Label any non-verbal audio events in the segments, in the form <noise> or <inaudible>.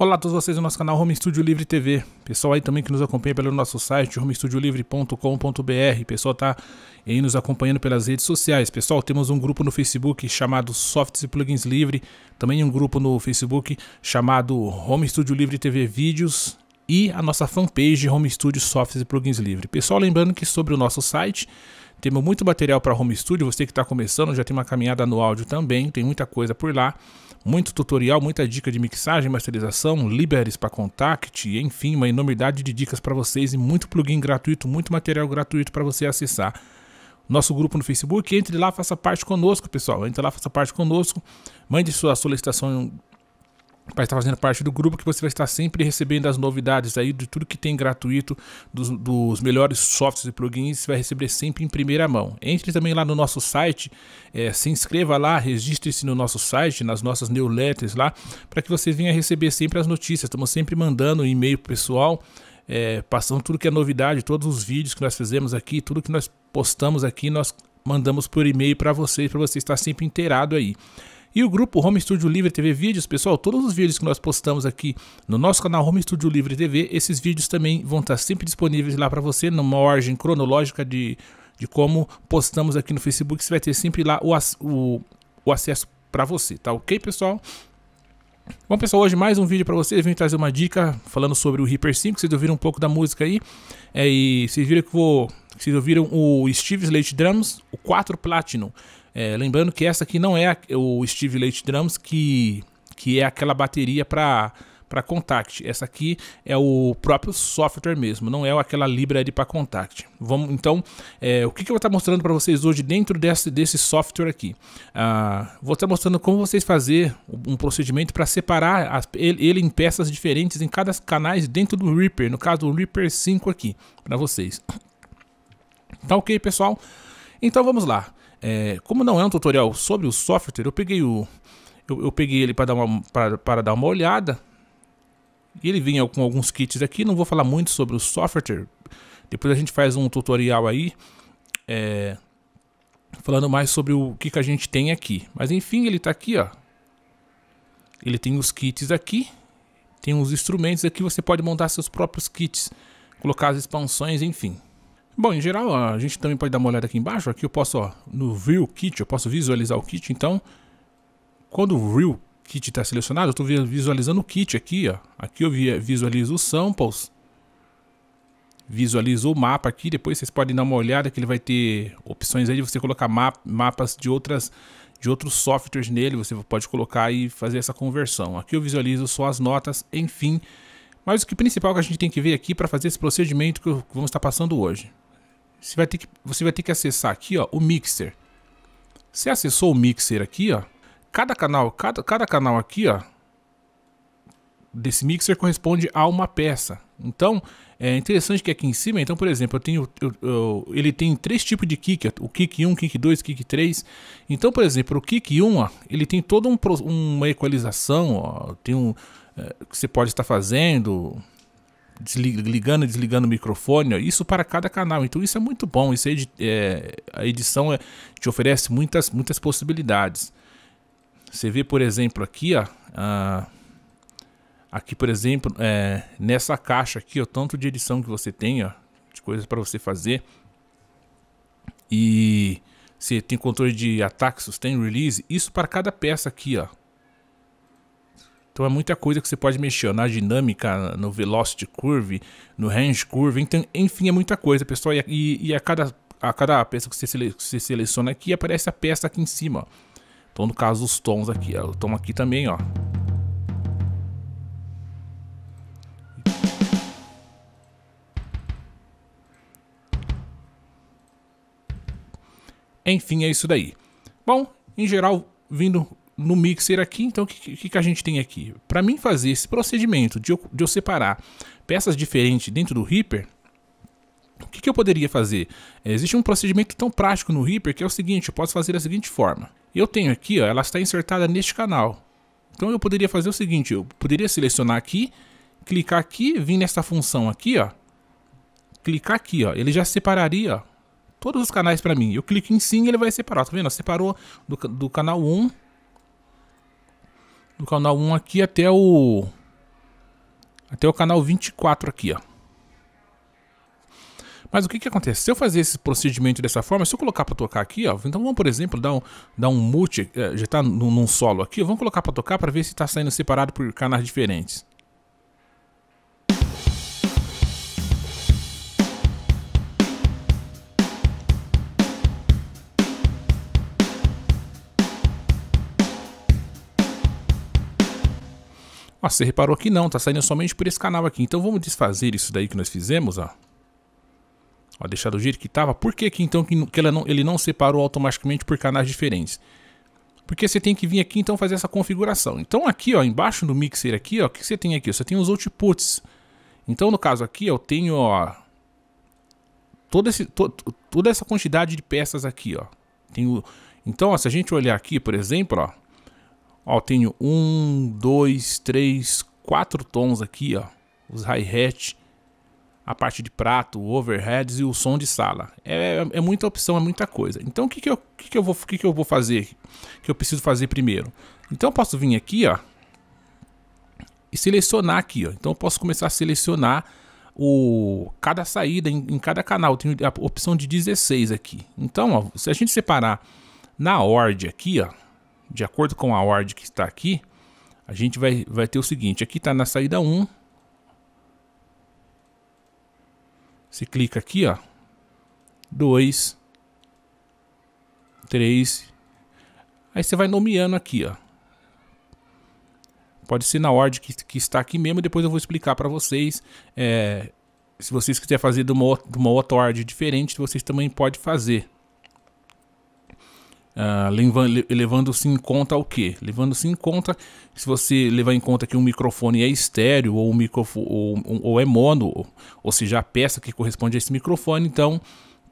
Olá a todos vocês no nosso canal Home Studio Livre TV. Pessoal aí também que nos acompanha pelo nosso site homestudiolivre.com.br. Pessoal tá aí nos acompanhando pelas redes sociais. Pessoal, temos um grupo no Facebook chamado Softs e Plugins Livre, também um grupo no Facebook chamado Home Studio Livre TV Vídeos e a nossa fanpage Home Studio Softs e Plugins Livre. Pessoal, lembrando que sobre o nosso site temos muito material para home studio, você que está começando já tem uma caminhada no áudio também, tem muita coisa por lá. Muito tutorial, muita dica de mixagem, masterização, liberes para contact, enfim, uma enormidade de dicas para vocês e muito plugin gratuito, muito material gratuito para você acessar. Nosso grupo no Facebook, entre lá, faça parte conosco, pessoal. Entre lá, faça parte conosco. Mande sua solicitação para estar fazendo parte do grupo que você vai estar sempre recebendo as novidades aí de tudo que tem gratuito dos, dos melhores softwares e plugins você vai receber sempre em primeira mão entre também lá no nosso site é, se inscreva lá registre-se no nosso site nas nossas newsletters lá para que você venha receber sempre as notícias estamos sempre mandando um e-mail pessoal é, passando tudo que é novidade todos os vídeos que nós fizemos aqui tudo que nós postamos aqui nós mandamos por e-mail para vocês para você estar sempre inteirado aí e o grupo Home Studio Livre TV Vídeos, pessoal, todos os vídeos que nós postamos aqui no nosso canal Home Studio Livre TV, esses vídeos também vão estar sempre disponíveis lá para você, numa ordem cronológica de, de como postamos aqui no Facebook. Você vai ter sempre lá o, o, o acesso para você, tá ok, pessoal? Bom, pessoal, hoje mais um vídeo para vocês. Eu vim trazer uma dica falando sobre o Reaper 5. Vocês ouviram um pouco da música aí. É, e vocês viram que vou. Vocês ouviram o Steve Slate Drums, o 4 Platinum. É, lembrando que essa aqui não é a, o Steve Leite Drums que, que é aquela bateria para para Contact. Essa aqui é o próprio software mesmo, não é aquela library para Contact. Vamos, então, é, o que, que eu vou estar tá mostrando para vocês hoje dentro desse, desse software aqui? Ah, vou estar tá mostrando como vocês fazer um procedimento para separar as, ele, ele, em peças diferentes em cada canais dentro do Reaper, no caso o Reaper 5 aqui, para vocês. <coughs> Tá ok, pessoal? Então vamos lá. É, como não é um tutorial sobre o software, eu peguei o eu, eu peguei ele para dar uma para dar uma olhada. E ele vinha com alguns kits aqui. Não vou falar muito sobre o software. Depois a gente faz um tutorial aí é, falando mais sobre o que, que a gente tem aqui. Mas enfim, ele está aqui, ó. Ele tem os kits aqui, tem os instrumentos aqui. Você pode montar seus próprios kits, colocar as expansões, enfim. Bom, em geral, a gente também pode dar uma olhada aqui embaixo. Aqui eu posso, ó, no View Kit, eu posso visualizar o kit. Então, quando o View Kit está selecionado, eu estou visualizando o kit aqui, ó. Aqui eu é, visualizo os samples. Visualizo o mapa aqui. Depois vocês podem dar uma olhada que ele vai ter opções aí de você colocar map mapas de outras de outros softwares nele, você pode colocar e fazer essa conversão. Aqui eu visualizo só as notas, enfim. Mas o que principal que a gente tem que ver aqui para fazer esse procedimento que vamos estar passando hoje você vai ter que, você vai ter que acessar aqui ó, o Mixer. Você acessou o Mixer aqui, ó. Cada canal, cada, cada canal aqui, ó, desse mixer corresponde a uma peça. Então, é interessante que aqui em cima, então, por exemplo, eu tenho, eu, eu, ele tem três tipos de kick, o kick 1, kick 2, kick 3. Então, por exemplo, o kick 1, ó, ele tem toda um, uma equalização, ó, tem um, é, que você pode estar fazendo, ligando e desligando o microfone, ó, isso para cada canal. Então isso é muito bom. Isso é, é, a edição é, te oferece muitas, muitas possibilidades. Você vê, por exemplo, aqui, ó, aqui, por exemplo, é, nessa caixa aqui, o tanto de edição que você tem, ó, de coisas para você fazer. E você tem controle de ataque, sustain, release, isso para cada peça aqui, ó. Então é muita coisa que você pode mexer ó, na dinâmica, no velocity curve, no range curve, então, enfim, é muita coisa, pessoal. E, e, e a, cada, a cada peça que você, sele, que você seleciona aqui, aparece a peça aqui em cima. Ó. Então no caso os tons aqui, ó, o tom aqui também, ó. Enfim, é isso daí. Bom, em geral, vindo no mixer aqui, então o que, que, que, a gente tem aqui? Para mim fazer esse procedimento de eu, de eu separar peças diferentes dentro do Reaper, o que, que eu poderia fazer? É, existe um procedimento tão prático no Reaper que é o seguinte, eu posso fazer da seguinte forma. Eu tenho aqui, ó, ela está insertada neste canal. Então eu poderia fazer o seguinte, eu poderia selecionar aqui, clicar aqui, vir nessa função aqui, ó, clicar aqui, ó, ele já separaria, ó, todos os canais para mim. Eu clico em sim, ele vai separar, tá vendo? separou do, do canal 1 do canal 1 aqui até o até o canal 24 aqui, ó. Mas o que que acontece? Se eu fazer esse procedimento dessa forma, se eu colocar para tocar aqui, ó, então vamos, por exemplo, dar um, dar um multi eh, já está num, num, solo aqui, vamos colocar para tocar para ver se está saindo separado por canais diferentes. Ó, ah, você reparou que não, tá saindo somente por esse canal aqui. Então vamos desfazer isso daí que nós fizemos, ó. Ó, deixar do jeito que tava. Por que, que então que, que não, ele não separou automaticamente por canais diferentes? Porque você tem que vir aqui então fazer essa configuração. Então aqui, ó, embaixo do mixer aqui, ó, o que você tem aqui? Você tem os outputs. Então no caso aqui, eu tenho, ó, toda, esse, to, toda essa quantidade de peças aqui, ó. Tenho, então, ó, se a gente olhar aqui, por exemplo, ó, Ó, tenho um, dois, três, quatro tons aqui, ó. Os hi-hat, a parte de prato, overheads e o som de sala. É, é muita opção, é muita coisa. Então o que, que, eu, que, que, eu, vou, que, que eu vou fazer? que eu preciso fazer primeiro? Então eu posso vir aqui, ó. E selecionar aqui, ó. Então eu posso começar a selecionar o, cada saída em, em cada canal. Eu tenho a opção de 16 aqui. Então, ó, se a gente separar na ordem aqui, ó de acordo com a ordem que está aqui, a gente vai, vai ter o seguinte, aqui está na saída 1. Você clica aqui, ó. 2, 3. Aí você vai nomeando aqui, ó. Pode ser na ordem que, que está aqui mesmo, depois eu vou explicar para vocês. É, se vocês quiserem fazer de uma, de uma outra ordem diferente, vocês também podem fazer. Ah, levando-se em conta o que? Levando-se em conta, se você levar em conta que um microfone é estéreo ou, um microfone, ou, ou é mono, ou, ou seja, a peça que corresponde a esse microfone, então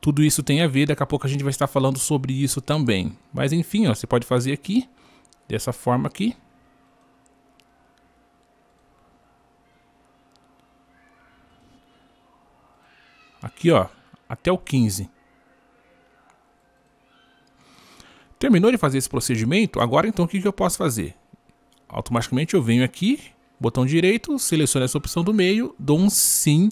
tudo isso tem a ver. Daqui a pouco a gente vai estar falando sobre isso também. Mas enfim, ó, você pode fazer aqui, dessa forma aqui. Aqui, ó, até o 15. Terminou de fazer esse procedimento, agora então o que, eu posso fazer? Automaticamente eu venho aqui, botão direito, seleciono essa opção do meio, dou um sim.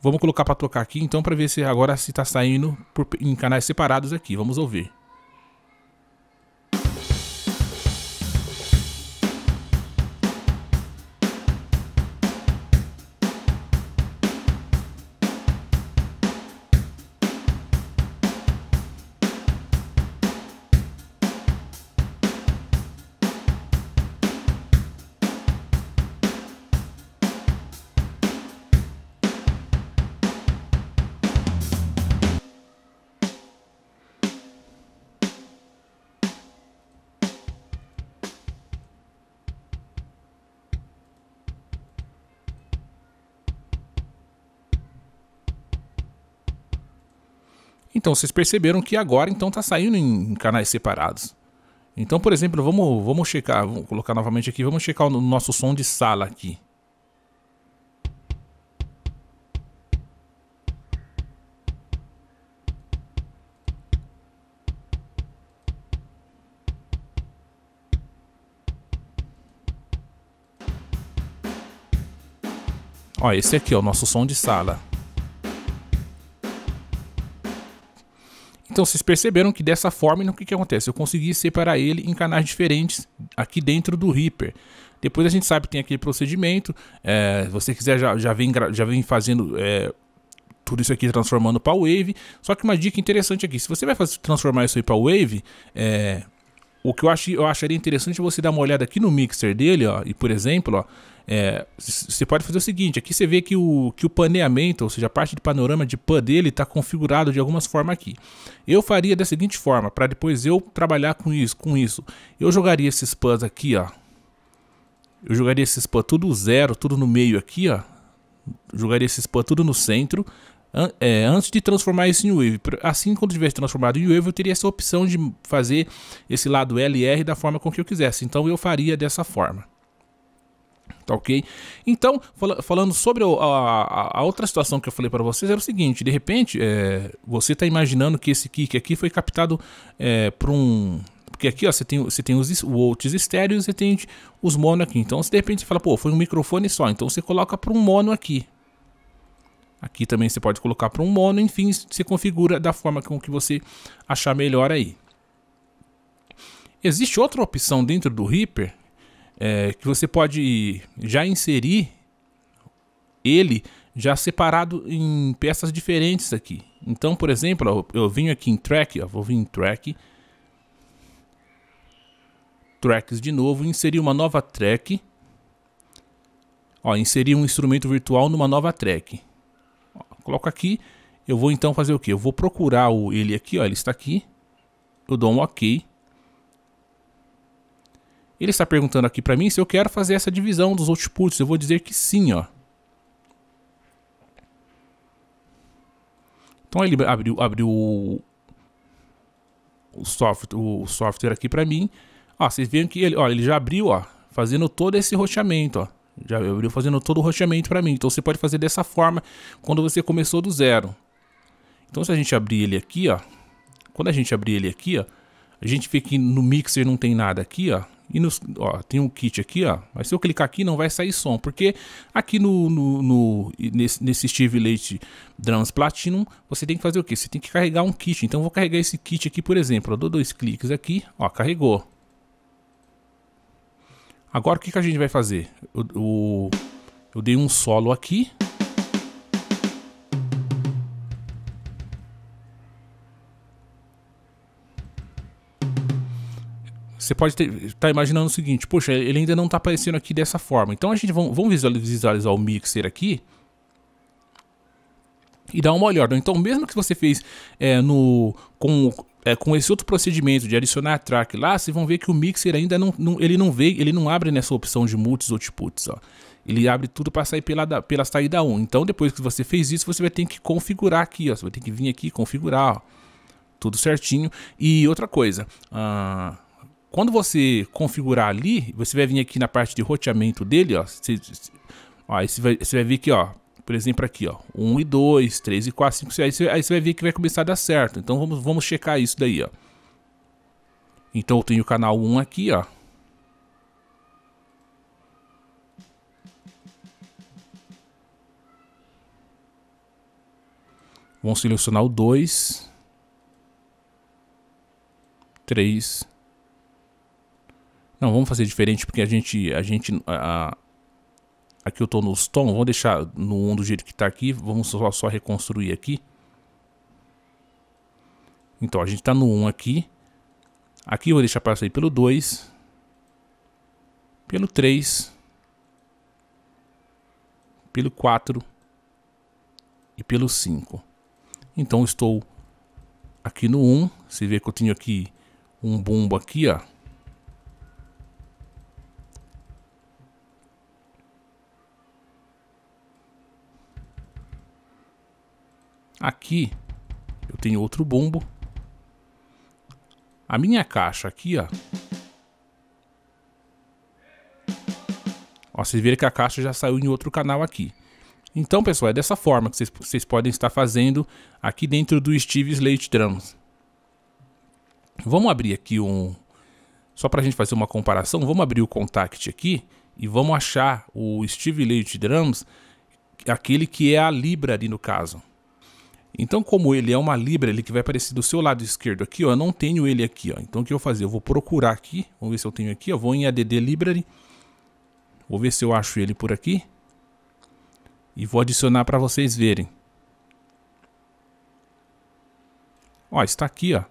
Vamos colocar para tocar aqui então para ver se agora se está saindo por, em canais separados aqui. Vamos ouvir. Então vocês perceberam que agora então tá saindo em canais separados. Então, por exemplo, vamos, vamos checar, vamos colocar novamente aqui, vamos checar o nosso som de sala aqui. Ó, esse aqui é o nosso som de sala. Então vocês perceberam que dessa forma, o que, que acontece? Eu consegui separar ele em canais diferentes aqui dentro do Reaper. Depois a gente sabe que tem aquele procedimento. É, se você quiser, já, já, vem, já vem fazendo é, tudo isso aqui transformando para Wave. Só que uma dica interessante aqui: se você vai fazer, transformar isso aí para Wave, é, o que eu, ach, eu acharia interessante é você dar uma olhada aqui no mixer dele, ó, e por exemplo, ó, é, você pode fazer o seguinte, aqui você vê que o, que o paneamento, ou seja, a parte de panorama de PAN dele está configurado de algumas formas aqui. Eu faria da seguinte forma, para depois eu trabalhar com isso, com isso. Eu jogaria esses PANs aqui, ó. Eu jogaria esses PAN tudo zero, tudo no meio aqui, ó. Jogaria esses PAN tudo no centro, an é, antes de transformar isso em Wave. Assim, quando tivesse transformado em Wave, eu teria essa opção de fazer esse lado LR da forma com que eu quisesse. Então eu faria dessa forma tá ok? Então, fal falando sobre a, a, a, outra situação que eu falei para vocês, era o seguinte: de repente, é, você está imaginando que esse kick aqui foi captado é, por um. Porque aqui ó, você, tem, você tem os volts estéreos e tem os mono aqui. Então, se de repente você fala, pô, foi um microfone só, então você coloca para um mono aqui. Aqui também você pode colocar para um mono, enfim, se configura da forma com que você achar melhor aí. Existe outra opção dentro do Reaper é, que você pode já inserir ele já separado em peças diferentes aqui. Então, por exemplo, ó, eu venho aqui em track, ó, vou vir em track, tracks de novo, inserir uma nova track, ó, inserir um instrumento virtual numa nova track. Ó, coloco aqui, eu vou então fazer o que? Eu vou procurar o, ele aqui, ó, ele está aqui, eu dou um OK, ele está perguntando aqui para mim se eu quero fazer essa divisão dos outputs. Eu vou dizer que sim, ó. Então ele abriu, abriu o, software, o software aqui para mim. Ó, vocês veem que ele, ó, ele já abriu, ó, fazendo todo esse roteamento, ó. Já abriu fazendo todo o roteamento para mim. Então você pode fazer dessa forma quando você começou do zero. Então se a gente abrir ele aqui, ó, quando a gente abrir ele aqui, ó, a gente vê que no mixer não tem nada aqui, ó. E nos, ó, tem um kit aqui, ó. Mas se eu clicar aqui, não vai sair som. Porque aqui no, no, no nesse, nesse Steve Leite Drums Platinum, você tem que fazer o que Você tem que carregar um kit. Então eu vou carregar esse kit aqui, por exemplo. Eu dou dois cliques aqui, ó, carregou. Agora o que, que a gente vai fazer? Eu, eu, eu dei um solo aqui. você pode estar tá imaginando o seguinte, poxa, ele ainda não está aparecendo aqui dessa forma. Então a gente vai visualizar o mixer aqui e dar uma olhada. Então mesmo que você fez é, no, com, é, com esse outro procedimento de adicionar track lá, vocês vão ver que o mixer ainda não, não ele não veio, ele não abre nessa opção de multis outputs, ó. Ele abre tudo para sair pela, pela saída 1. Então depois que você fez isso, você vai ter que configurar aqui, ó. Você vai ter que vir aqui configurar, ó. Tudo certinho. E outra coisa, uh quando você configurar ali, você vai vir aqui na parte de roteamento dele, ó. Você, ó, você vai, você vai ver aqui, ó. Por exemplo, aqui, ó. 1 e 2, 3 e 4, 5, 6. Aí você, aí você vai ver que vai começar a dar certo. Então vamos, vamos checar isso daí, ó. Então eu tenho o canal 1 aqui, ó. Vamos selecionar o 2, 3, não, vamos fazer diferente porque a gente. A gente a, aqui eu estou no tom, vamos deixar no 1 do jeito que está aqui, vamos só, só reconstruir aqui. Então a gente está no 1 aqui. Aqui eu vou deixar passar pelo 2, pelo 3, pelo 4 e pelo 5. Então estou aqui no 1, você vê que eu tenho aqui um bombo aqui, ó. Aqui eu tenho outro bombo. A minha caixa aqui, ó. Ó, vocês viram que a caixa já saiu em outro canal aqui. Então, pessoal, é dessa forma que vocês, vocês podem estar fazendo aqui dentro do Steve Slate Drums. Vamos abrir aqui um... Só para a gente fazer uma comparação, vamos abrir o Contact aqui e vamos achar o Steve Slate Drums, aquele que é a Libra ali no caso. Então, como ele é uma libra, ele que vai aparecer do seu lado esquerdo aqui, ó, eu não tenho ele aqui, ó. Então, o que eu vou fazer? Eu vou procurar aqui, vamos ver se eu tenho aqui, ó. Vou em add library, vou ver se eu acho ele por aqui e vou adicionar para vocês verem. Ó, está aqui, ó.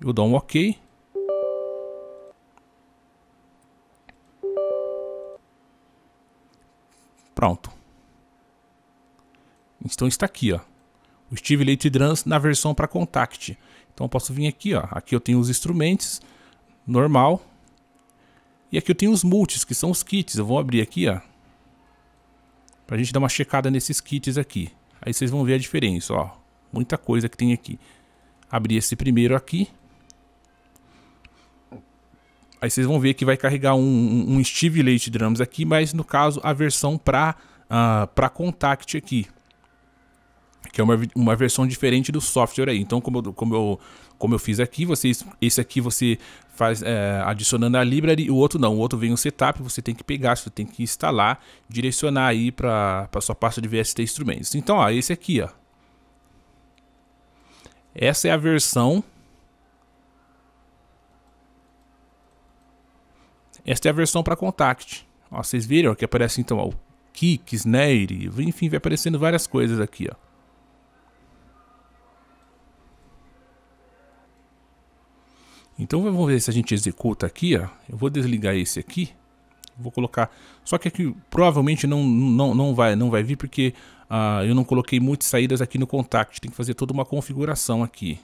Eu dou um OK. Pronto. Então está aqui, ó. O Steve Late Drums na versão para Contact. Então eu posso vir aqui, ó. Aqui eu tenho os instrumentos normal. E aqui eu tenho os multis, que são os kits. Eu vou abrir aqui, ó. Pra gente dar uma checada nesses kits aqui. Aí vocês vão ver a diferença, ó. Muita coisa que tem aqui. Abrir esse primeiro aqui. Aí vocês vão ver que vai carregar um, um Steve Late Drums aqui, mas no caso a versão para uh, ah, para Contact aqui que é uma, uma versão diferente do software aí. Então, como eu, como eu, como eu fiz aqui, você, esse aqui você faz é, adicionando a library, o outro não. O outro vem um setup, você tem que pegar, você tem que instalar, direcionar aí para a sua pasta de VST Instrumentos. Então, ó, esse aqui, ó. Essa é a versão... Esta é a versão para Contact. Ó, vocês viram que aparece então ó, Kicks, snare, enfim, vai aparecendo várias coisas aqui, ó. Então vamos ver se a gente executa aqui, ó. Eu vou desligar esse aqui. Vou colocar. Só que aqui provavelmente não, não, não, vai, não vai vir porque ah, eu não coloquei muitas saídas aqui no contact. Tem que fazer toda uma configuração aqui.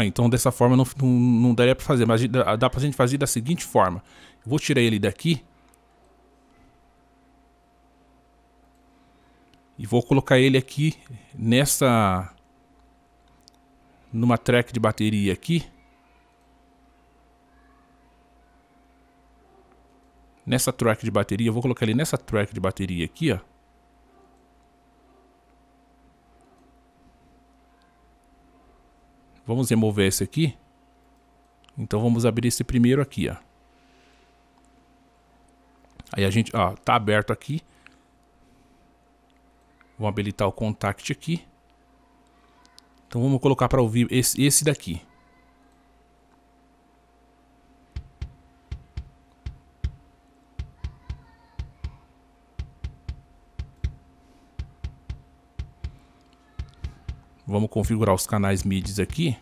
Ah, então dessa forma não, não, não daria para fazer, mas dá para a gente fazer da seguinte forma. Eu vou tirar ele daqui e vou colocar ele aqui nessa numa track de bateria aqui nessa track de bateria eu vou colocar ele nessa track de bateria aqui ó Vamos remover esse aqui. Então vamos abrir esse primeiro aqui, ó. Aí a gente, ó, tá aberto aqui. Vamos habilitar o contact aqui. Então vamos colocar para ouvir esse, esse daqui. configurar os canais MIDIs aqui.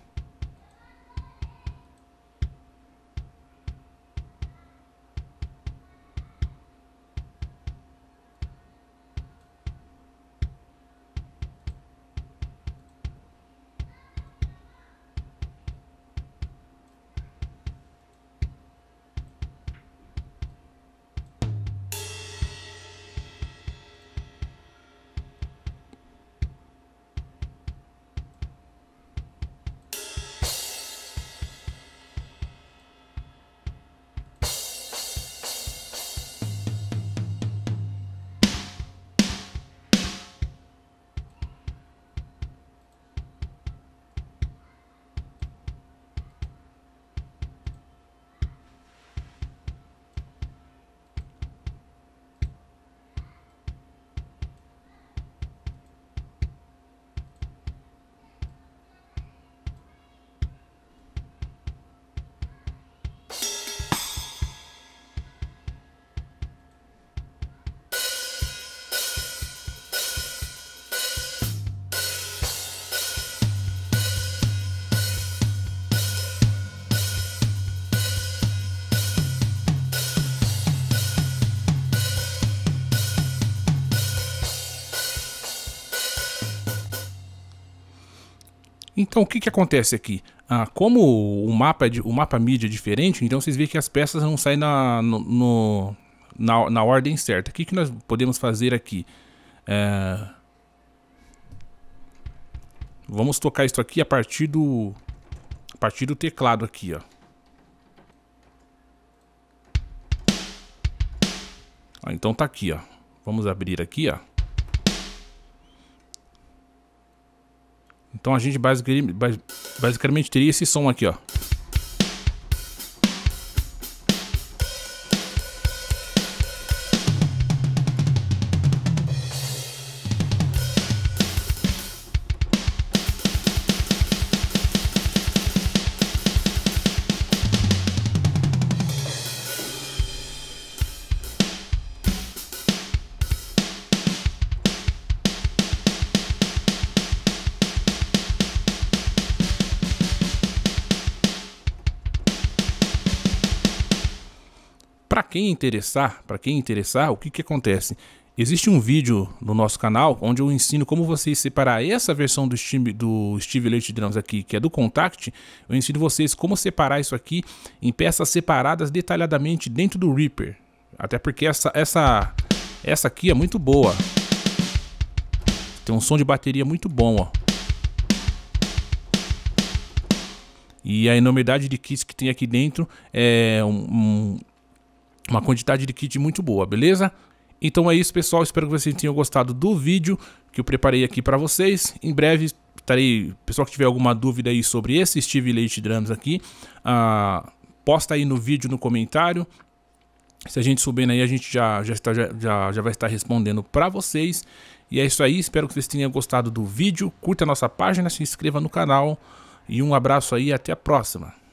Então o que, que acontece aqui? Ah, como o mapa, é o mapa mídia é diferente, então vocês veem que as peças não saem na, no, na, na ordem certa. O que, que nós podemos fazer aqui? É... Vamos tocar isso aqui a partir do a partir do teclado aqui, ó ah, então tá aqui, ó. Vamos abrir aqui, ó. Então a gente basicamente, basicamente teria esse som aqui, ó. quem interessar, para quem interessar, o que, que acontece? Existe um vídeo no nosso canal onde eu ensino como vocês separar essa versão do Steve, do Steve Leite Drums aqui, que é do Contact. Eu ensino vocês como separar isso aqui em peças separadas detalhadamente dentro do Reaper. Até porque essa, essa, essa aqui é muito boa. Tem um som de bateria muito bom, ó. E a enormidade de kits que tem aqui dentro é um, um uma quantidade de kit muito boa, beleza? Então é isso, pessoal. Espero que vocês tenham gostado do vídeo que eu preparei aqui para vocês. Em breve estarei... Pessoal que tiver alguma dúvida aí sobre esse Steve Leite Drums aqui, uh, posta aí no vídeo, no comentário. Se a gente subindo né, aí, a gente já, já, está, já, já vai estar respondendo para vocês. E é isso aí. Espero que vocês tenham gostado do vídeo. Curta a nossa página, se inscreva no canal. E um abraço aí até a próxima.